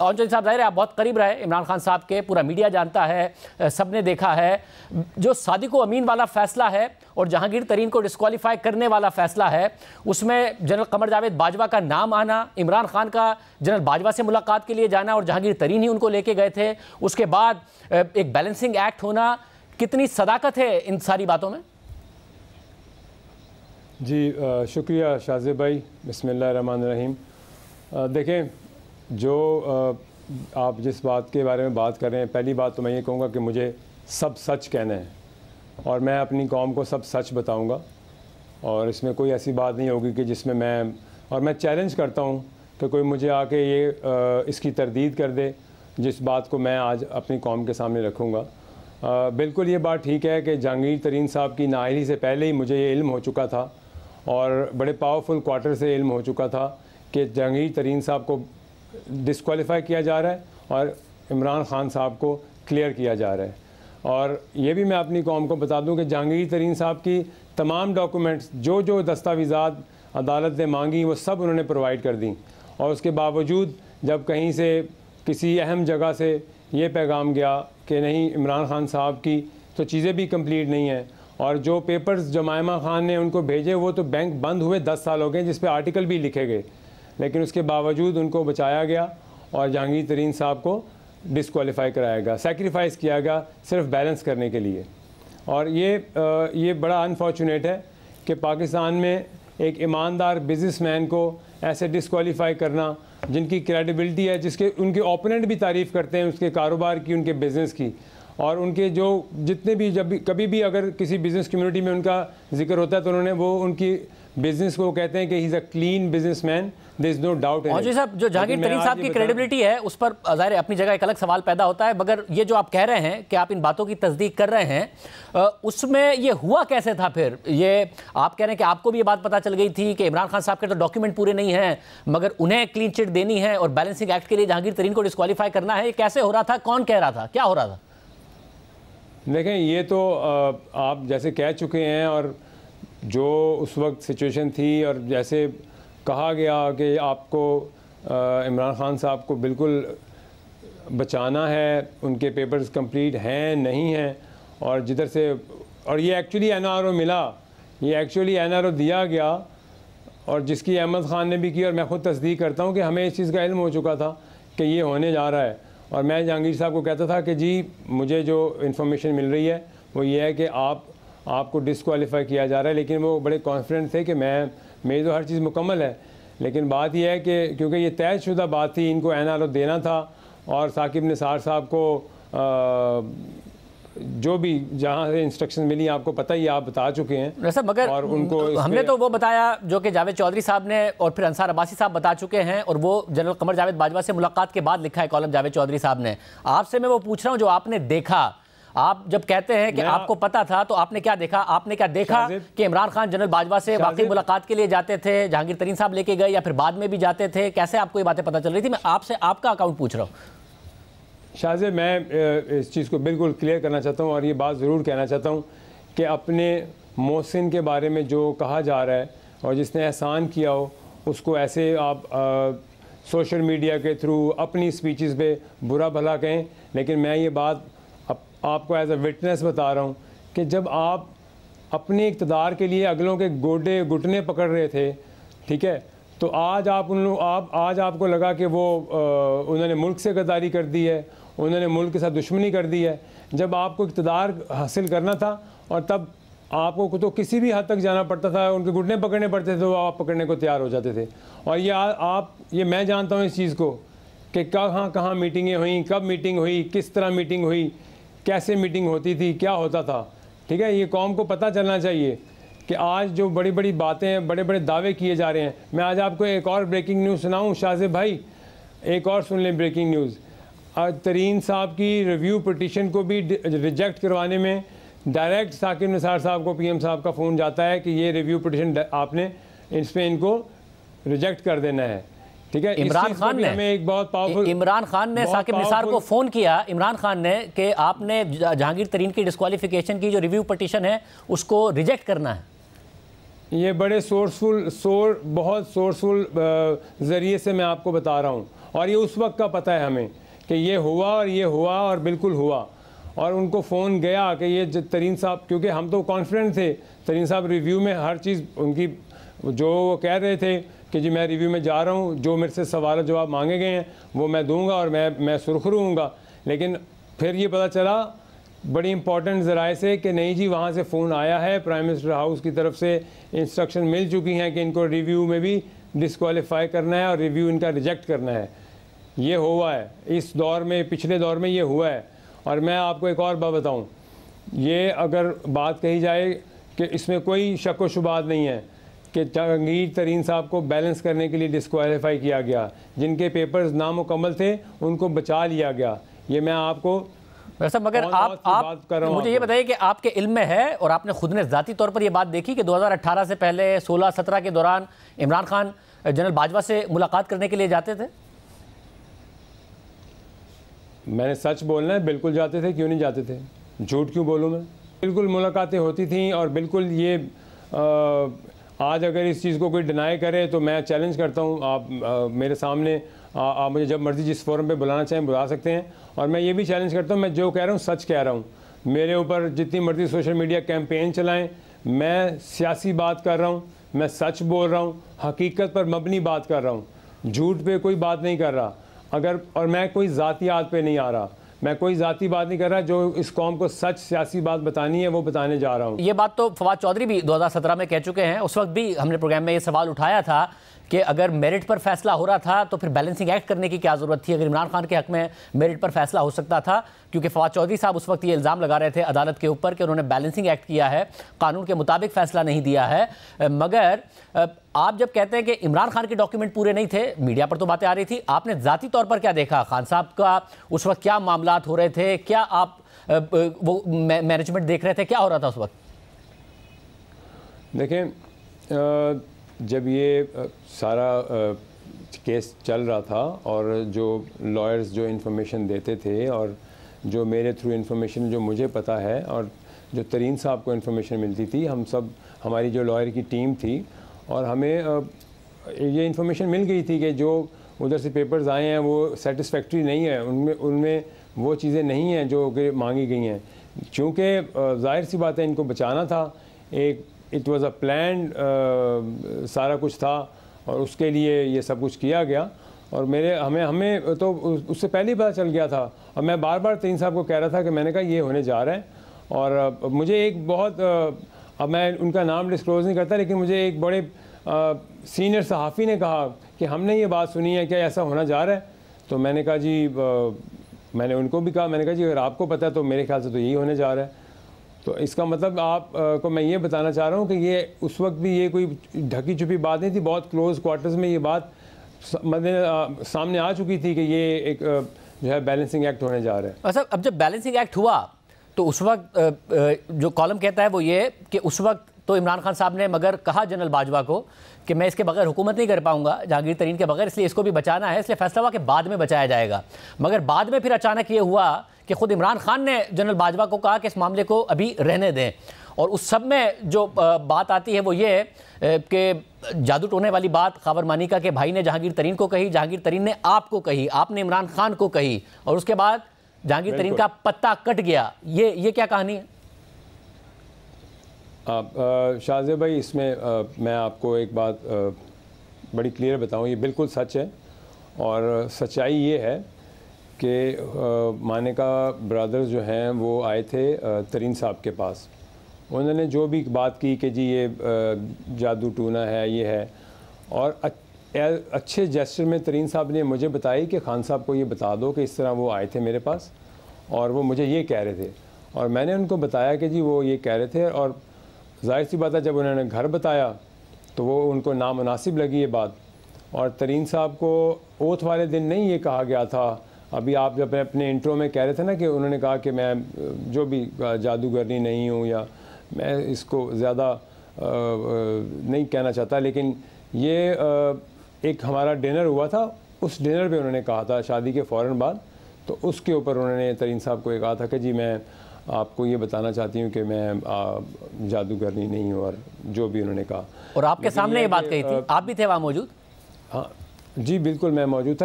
और जो साहब जाहिर है आप बहुत करीब रहे इमरान खान साहब के पूरा मीडिया जानता है सब ने देखा है जो सादिक अमीन वाला फैसला है और जहांगीर तरीन को डिस्कवालीफाई करने वाला फैसला है उसमें जनरल कमर जावेद बाजवा का नाम आना इमरान खान का जनरल बाजवा से मुलाकात के लिए जाना और जहांगीर तरीन ही उनको लेके गए थे उसके बाद एक बैलेंसिंग एक्ट होना कितनी सदाकत है इन सारी बातों में जी शुक्रिया शाजिब भाई बसमिल्ल रहीम देखें जो आप जिस बात के बारे में बात कर रहे हैं पहली बात तो मैं ये कहूँगा कि मुझे सब सच कहना है और मैं अपनी कौम को सब सच बताऊँगा और इसमें कोई ऐसी बात नहीं होगी कि जिसमें मैं और मैं चैलेंज करता हूँ कि कोई मुझे आके ये इसकी तरदीद कर दे जिस बात को मैं आज अपनी कौम के सामने रखूँगा बिल्कुल ये बात ठीक है कि जहांगीर तरीन साहब की नाहली से पहले ही मुझे ये इल्म हो चुका था और बड़े पावरफुल क्वार्टर से इल्म हो चुका था कि जहांगीर तरीन साहब को डिसक्वालीफाई किया जा रहा है और इमरान खान साहब को क्लियर किया जा रहा है और ये भी मैं अपनी कौम को बता दूं कि जहांगीर तरीन साहब की तमाम डॉक्यूमेंट्स जो जो दस्तावेज़ा अदालत ने मांगी वो सब उन्होंने प्रोवाइड कर दी और उसके बावजूद जब कहीं से किसी अहम जगह से ये पैगाम गया कि नहीं इमरान खान साहब की तो चीज़ें भी कम्प्लीट नहीं हैं और जो पेपर्स जमायमा खान ने उनको भेजे वो तो बैंक बंद हुए दस साल हो गए जिस पर आर्टिकल भी लिखे गए लेकिन उसके बावजूद उनको बचाया गया और जहांगीर तरीन साहब को डिसकवालीफाई कराया गया सेक्रीफाइस किया गया सिर्फ बैलेंस करने के लिए और ये आ, ये बड़ा अनफॉर्चुनेट है कि पाकिस्तान में एक ईमानदार बिजनेसमैन को ऐसे डिसकॉलीफ़ाई करना जिनकी क्रेडिबिलिटी है जिसके उनके ओपोनेंट भी तारीफ़ करते हैं उसके कारोबार की उनके बिज़नेस की और उनके जो जितने भी जब भी कभी भी अगर किसी बिज़नेस कम्युनिटी में उनका जिक्र होता है तो उन्होंने वो उनकी बिजनेस को कहते हैं कि he is a clean business man there is no doubt मौजूद साहब जो जहांगीर तरीन साहब की क्रेडिबिलिटी है उस पर ज़ाहिर अपनी जगह एक अलग सवाल पैदा होता है मगर ये जो आप कह रहे हैं कि आप इन बातों की तस्दीक कर रहे हैं उसमें ये हुआ कैसे था फिर ये आप कह रहे हैं कि आपको भी ये बात पता चल गई थी कि इमरान खान साहब के तो डॉक्यूमेंट पूरे नहीं हैं मगर उन्हें क्लीन चिट देनी है और बैलेंसिंग एक्ट के लिए जहांगीर तरीन को डिस्कालीफाई करना है ये कैसे हो रहा था कौन कह रहा था क्या हो रहा था देखें ये तो आप जैसे कह चुके हैं और जो उस वक्त सिचुएशन थी और जैसे कहा गया कि आपको इमरान ख़ान साहब को बिल्कुल बचाना है उनके पेपर्स कंप्लीट हैं नहीं हैं और जिधर से और ये एक्चुअली एनआरओ मिला ये एक्चुअली एनआरओ दिया गया और जिसकी अहमद ख़ान ने भी की और मैं खुद तस्दीक करता हूँ कि हमें इस चीज़ का इल्म हो चुका था कि ये होने जा रहा है और मैं जहांगीर साहब को कहता था कि जी मुझे जो इन्फॉर्मेशन मिल रही है वो ये है कि आप आपको डिसकॉलीफ़ाई किया जा रहा है लेकिन वो बड़े कॉन्फिडेंट थे कि मैं मेरी तो हर चीज़ मुकम्मल है लेकिन बात यह है कि क्योंकि ये तयशुदा बात थी इनको एन देना था और साकिब निसार साहब को आ, जो भी जहाँ से इंस्ट्रक्शन मिली आपको पता ही आप बता चुके हैं सर मगर और उनको हमने तो वो बताया जो कि जावेद चौधरी साहब ने और फिर अंसार अब्बासी साहब बता चुके हैं और वो जनरल कमर जावेद बाजवा से मुलाकात के बाद लिखा है कॉलम जावेद चौधरी साहब ने आपसे मैं वो पूछ रहा हूँ जो आपने देखा आप जब कहते हैं कि आपको पता था तो आपने क्या देखा आपने क्या देखा कि इमरान खान जनरल बाजवा से वाकई मुलाकात के लिए जाते थे जहांगीर तरीन साहब लेके गए या फिर बाद में भी जाते थे कैसे आपको ये बातें पता चल रही थी मैं आपसे आपका अकाउंट पूछ रहा हूँ शाहजे मैं इस चीज़ को बिल्कुल क्लियर करना चाहता हूँ और ये बात ज़रूर कहना चाहता हूँ कि अपने मोहसिन के बारे में जो कहा जा रहा है और जिसने एहसान किया हो उसको ऐसे आप आ, सोशल मीडिया के थ्रू अपनी स्पीचेस पे बुरा भला कहें लेकिन मैं ये बात अप, आपको एज अ विटनेस बता रहा हूँ कि जब आप अपने इकतदार के लिए अगलों के गोडे घुटने पकड़ रहे थे ठीक है तो आज आप उन आप आज आपको लगा कि वो आ, उन्होंने मुल्क से गद्दारी कर दी है उन्होंने मुल्क के साथ दुश्मनी कर दी है जब आपको इकतदार हासिल करना था और तब आपको तो किसी भी हद तक जाना पड़ता था उनके घुटने पकड़ने पड़ते थे तो आप पकड़ने को तैयार हो जाते थे और ये आ, आप ये मैं जानता हूँ इस चीज़ को कि कहाँ कहाँ मीटिंगें हुई कब मीटिंग हुई किस तरह मीटिंग हुई कैसे मीटिंग होती थी क्या होता था ठीक है ये कौम को पता चलना चाहिए कि आज जो बड़ी बड़ी बातें बड़े बड़े दावे किए जा रहे हैं मैं आज आपको एक और ब्रेकिंग न्यूज़ सुनाऊँ शाहजेब भाई एक और सुन लें ब्रेकिंग न्यूज़ तरीन साहब की रिव्यू पटिशन को भी रिजेक्ट करवाने में डायरेक्ट साकिब निसार साहब को पीएम साहब का फ़ोन जाता है कि ये रिव्यू पटिशन आपने इस पर इनको रिजेक्ट कर देना है ठीक है इमरान खान ने हमें एक बहुत पावरफुल इमरान खान ने साकिब निसार को फ़ोन किया इमरान खान ने कि आपने जहांगीर तरीन की डिस्कवालिफिकेशन की जो रिव्यू पटिशन है उसको रिजेक्ट करना है ये बड़े सोर्सफुल सोर बहुत सोर्सफुल ज़रिए से मैं आपको बता रहा हूँ और ये उस वक्त का पता है हमें कि ये हुआ और ये हुआ और बिल्कुल हुआ और उनको फ़ोन गया कि ये तरीन साहब क्योंकि हम तो कॉन्फिडेंट थे तरीन साहब रिव्यू में हर चीज़ उनकी जो वो कह रहे थे कि जी मैं रिव्यू में जा रहा हूँ जो मेरे से सवाल जवाब मांगे गए हैं वो मैं दूंगा और मैं मैं सुरखरू हूँगा लेकिन फिर ये पता चला बड़ी इंपॉर्टेंट ज़राए से कि नहीं जी वहाँ से फ़ोन आया है प्राइम मिनिस्टर हाउस की तरफ से इंस्ट्रक्शन मिल चुकी हैं कि इनको रिव्यू में भी डिसकॉलीफाई करना है और रिव्यू इनका रिजेक्ट करना है ये हुआ है इस दौर में पिछले दौर में ये हुआ है और मैं आपको एक और बात बताऊँ ये अगर बात कही जाए कि इसमें कोई शक व शुबात नहीं है कि जहांगीर तरीन साहब को बैलेंस करने के लिए डिसकवालीफाई किया गया जिनके पेपर्स नामुकम्मल थे उनको बचा लिया गया ये मैं आपको वैसा मगर आप आप कर रहा मुझे ये बताइए कि आपके इल्म में है और आपने खुद ने ज़ाती तौर पर यह बात देखी कि 2018 से पहले 16-17 के दौरान इमरान खान जनरल बाजवा से मुलाकात करने के लिए जाते थे मैंने सच बोलना है बिल्कुल जाते थे क्यों नहीं जाते थे झूठ क्यों बोलूँ मैं बिल्कुल मुलाकातें होती थी और बिल्कुल ये आ, आज अगर इस चीज़ को कोई डिनाई करे तो मैं चैलेंज करता हूँ आप आ, मेरे सामने आप मुझे जब मर्ज़ी जिस फोरम पे बुलाना चाहें बुला सकते हैं और मैं ये भी चैलेंज करता हूँ मैं जो कह रहा हूँ सच कह रहा हूँ मेरे ऊपर जितनी मर्ज़ी सोशल मीडिया कैंपेन चलाएं मैं सियासी बात कर रहा हूँ मैं सच बोल रहा हूँ हकीकत पर मबनी बात कर रहा हूँ झूठ पर कोई बात नहीं कर रहा अगर और मैं कोई ज़ातियात पे नहीं आ रहा मैं कोई ज़ाती बात नहीं कर रहा जो इस कौम को सच सियासी बात बतानी है वो बताने जा रहा हूँ ये बात तो फवाद चौधरी भी 2017 में कह चुके हैं उस वक्त भी हमने प्रोग्राम में ये सवाल उठाया था कि अगर मेरिट पर फैसला हो रहा था तो फिर बैलेंसिंग एक्ट करने की क्या ज़रूरत थी अगर इमरान खान के हक में मेरिट पर फैसला हो सकता था क्योंकि फवाद चौधरी साहब उस वक्त ये इल्ज़ाम लगा रहे थे अदालत के ऊपर कि उन्होंने बैलेंसिंग एक्ट किया है कानून के मुताबिक फ़ैसला नहीं दिया है मगर आप जब कहते हैं कि इमरान खान के डॉक्यूमेंट पूरे नहीं थे मीडिया पर तो बातें आ रही थी आपने ज़ाती तौर पर क्या देखा खान साहब का उस वक्त क्या मामला हो रहे थे क्या आप वो मैनेजमेंट देख रहे थे क्या हो रहा था उस वक्त देखें जब ये सारा केस चल रहा था और जो लॉयर्स जो इन्फॉर्मेशन देते थे और जो मेरे थ्रू इन्फॉर्मेशन जो मुझे पता है और जो तरीन साहब को इन्फॉर्मेशन मिलती थी हम सब हमारी जो लॉयर की टीम थी और हमें ये इन्फॉर्मेशन मिल गई थी कि जो उधर से पेपर्स आए हैं वो सेटिसफेक्ट्री नहीं है उनमें उनमें वो चीज़ें नहीं हैं जो मांगी गई हैं क्योंकि ज़ाहिर सी बात है इनको बचाना था एक इट वाज अ प्लान सारा कुछ था और उसके लिए ये सब कुछ किया गया और मेरे हमें हमें तो उससे पहले ही पता चल गया था और मैं बार बार तीन साहब को कह रहा था कि मैंने कहा ये होने जा रहा है और मुझे एक बहुत अब मैं उनका नाम डिस्क्लोज नहीं करता लेकिन मुझे एक बड़े सीनियर सहाफ़ी ने कहा कि हमने ये बात सुनी है क्या ऐसा होना जा रहा है तो मैंने कहा जी मैंने उनको भी कहा मैंने कहा जी अगर आपको पता है तो मेरे ख्याल से तो यही होने जा रहा है तो इसका मतलब आप आ, को मैं ये बताना चाह रहा हूँ कि ये उस वक्त भी ये कोई ढकी छुपी बात नहीं थी बहुत क्लोज क्वार्टर्स में ये बात सामने आ चुकी थी कि ये एक जो है बैलेंसिंग एक्ट होने जा रहा है अच्छा अब जब बैलेंसिंग एक्ट हुआ तो उस वक्त जो कॉलम कहता है वो ये कि उस वक्त तो इमरान खान साहब ने मगर कहा जनरल बाजवा को कि मैं इसके बगैर हुकूमत नहीं कर पाऊंगा जहांगीर तरीन के बगैर इसलिए इसको भी बचाना है इसलिए फैसला हुआ कि बाद में बचाया जाएगा मगर बाद में फिर अचानक ये हुआ कि खुद इमरान खान ने जनरल बाजवा को कहा कि इस मामले को अभी रहने दें और उस सब में जो बात आती है वो ये है कि जादू टोने वाली बात खबर मानिका के भाई ने जहांगीर तरीन को कही जहांगीर तरीन ने आपको कही आपने इमरान खान को कही और उसके बाद जहांगीर तरीन का पत्ता कट गया ये ये क्या कहानी है शाहजे भाई इसमें आ, मैं आपको एक बात आ, बड़ी क्लियर बताऊं ये बिल्कुल सच है और सच्चाई ये है कि मानिका ब्रदर्स जो हैं वो आए थे तरीन साहब के पास उन्होंने जो भी बात की कि जी ये जादू टूना है ये है और अच्छे जेस्टर में तरीन साहब ने मुझे बताई कि खान साहब को ये बता दो कि इस तरह वो आए थे मेरे पास और वो मुझे ये कह रहे थे और मैंने उनको बताया कि जी वो ये कह रहे थे और जाहिर सी बात है जब उन्होंने घर बताया तो वो उनको नामनासिब लगी ये बात और तरीन साहब को ओथ वाले दिन नहीं ये कहा गया था अभी आप जब अपने इंट्रो में कह रहे थे ना कि उन्होंने कहा कि मैं जो भी जादूगरनी नहीं हूँ या मैं इसको ज़्यादा नहीं कहना चाहता लेकिन ये एक हमारा डिनर हुआ था उस डिनर पे उन्होंने कहा था शादी के फ़ौर बाद तो उसके ऊपर उन्होंने तरीन साहब को ये कहा था कि जी मैं आपको ये बताना चाहती हूँ कि मैं जादूगरनी नहीं हूँ और जो भी उन्होंने कहा और आपके सामने ये बात कही थी आप भी थे वहाँ मौजूद हाँ जी बिल्कुल मैं मौजूद था